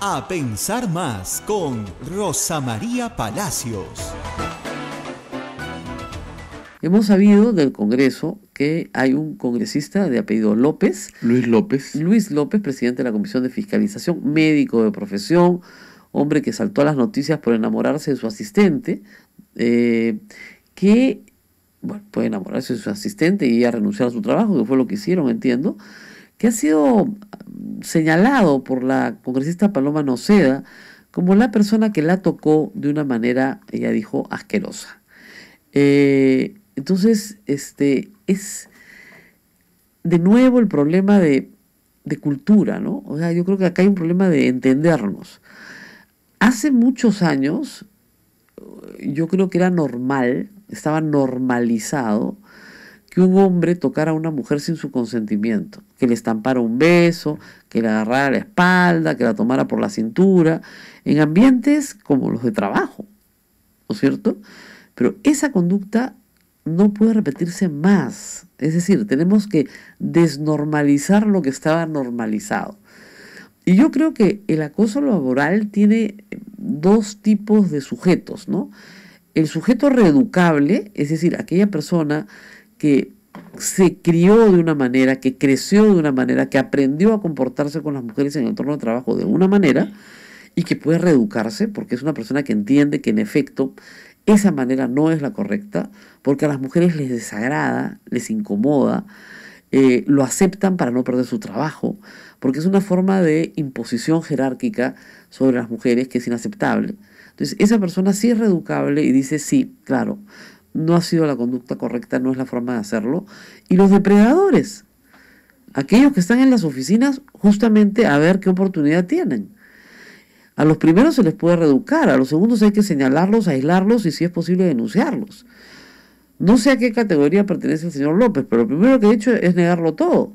A Pensar Más con Rosa María Palacios. Hemos sabido del Congreso que hay un congresista de apellido López. Luis López. Luis López, presidente de la Comisión de Fiscalización, médico de profesión, hombre que saltó a las noticias por enamorarse de su asistente, eh, que, bueno, puede enamorarse de su asistente y ya renunciar a su trabajo, que fue lo que hicieron, entiendo que ha sido mm, señalado por la congresista Paloma Noceda como la persona que la tocó de una manera, ella dijo, asquerosa. Eh, entonces, este es de nuevo el problema de, de cultura, ¿no? O sea, yo creo que acá hay un problema de entendernos. Hace muchos años, yo creo que era normal, estaba normalizado un hombre tocara a una mujer sin su consentimiento, que le estampara un beso, que le agarrara la espalda, que la tomara por la cintura, en ambientes como los de trabajo, ¿no es cierto? Pero esa conducta no puede repetirse más. Es decir, tenemos que desnormalizar lo que estaba normalizado. Y yo creo que el acoso laboral tiene eh, dos tipos de sujetos, ¿no? El sujeto reeducable, es decir, aquella persona que se crió de una manera, que creció de una manera, que aprendió a comportarse con las mujeres en el entorno de trabajo de una manera y que puede reeducarse porque es una persona que entiende que en efecto esa manera no es la correcta porque a las mujeres les desagrada, les incomoda, eh, lo aceptan para no perder su trabajo porque es una forma de imposición jerárquica sobre las mujeres que es inaceptable. Entonces esa persona sí es reeducable y dice sí, claro no ha sido la conducta correcta, no es la forma de hacerlo. Y los depredadores, aquellos que están en las oficinas justamente a ver qué oportunidad tienen. A los primeros se les puede reeducar, a los segundos hay que señalarlos, aislarlos y si es posible denunciarlos. No sé a qué categoría pertenece el señor López, pero lo primero que he hecho es negarlo todo.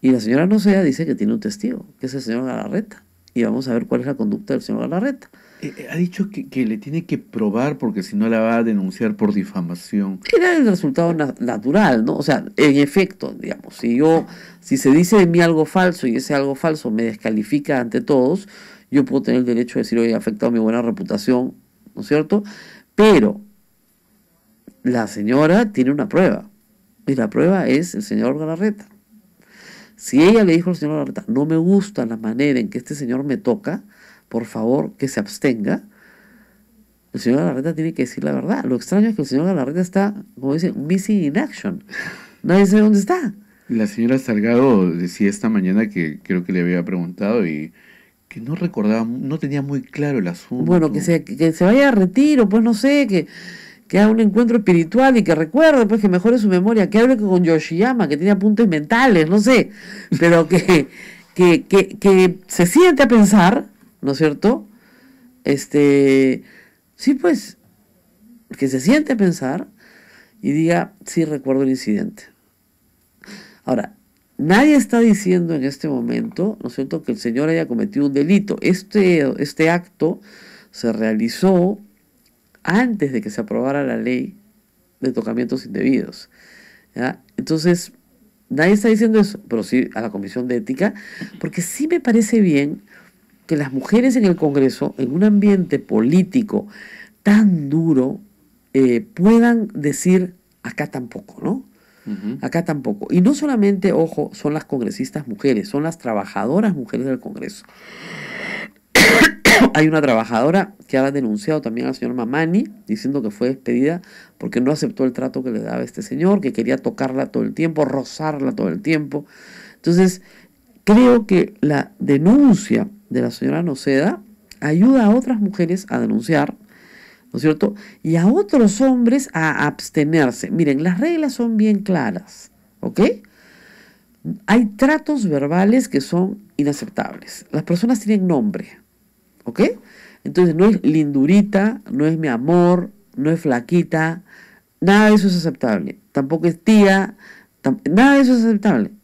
Y la señora Nocea dice que tiene un testigo, que es el señor Galarreta. Y vamos a ver cuál es la conducta del señor Galarreta. Eh, eh, ha dicho que, le tiene que probar porque si no la va a denunciar por difamación. Era el resultado natural, ¿no? O sea, en efecto, digamos, si yo, si se dice de mí algo falso y ese algo falso me descalifica ante todos, yo puedo tener el derecho de decir, oye, ha afectado mi buena reputación, ¿no es cierto? Pero la señora tiene una prueba y la prueba es el señor Garreta. Si ella le dijo al señor Garreta, no me gusta la manera en que este señor me toca, por favor, que se abstenga, el señor Galarreta tiene que decir la verdad. Lo extraño es que el señor Galarreta está, como dicen, missing in action. Nadie sabe dónde está. La señora Salgado decía esta mañana que creo que le había preguntado y que no recordaba, no tenía muy claro el asunto. Bueno, que se, que se vaya a retiro, pues no sé, que, que haga un encuentro espiritual y que recuerde, pues que mejore su memoria, que hable con Yoshiyama, que tiene apuntes mentales, no sé, pero que, que, que se siente a pensar ¿no es cierto? Este, sí, pues, que se siente pensar y diga, sí recuerdo el incidente. Ahora, nadie está diciendo en este momento, ¿no es cierto?, que el señor haya cometido un delito. Este, este acto se realizó antes de que se aprobara la ley de tocamientos indebidos. Entonces, nadie está diciendo eso, pero sí a la Comisión de Ética, porque sí me parece bien que las mujeres en el Congreso, en un ambiente político tan duro, eh, puedan decir acá tampoco, ¿no? Acá tampoco. Y no solamente, ojo, son las congresistas mujeres, son las trabajadoras mujeres del Congreso. Hay una trabajadora que ha denunciado también al señor Mamani, diciendo que fue despedida porque no aceptó el trato que le daba este señor, que quería tocarla todo el tiempo, rozarla todo el tiempo. Entonces, Creo que la denuncia de la señora Noceda ayuda a otras mujeres a denunciar, ¿no es cierto? Y a otros hombres a abstenerse. Miren, las reglas son bien claras, ¿ok? Hay tratos verbales que son inaceptables. Las personas tienen nombre, ¿ok? Entonces no es lindurita, no es mi amor, no es flaquita, nada de eso es aceptable. Tampoco es tía, nada de eso es aceptable.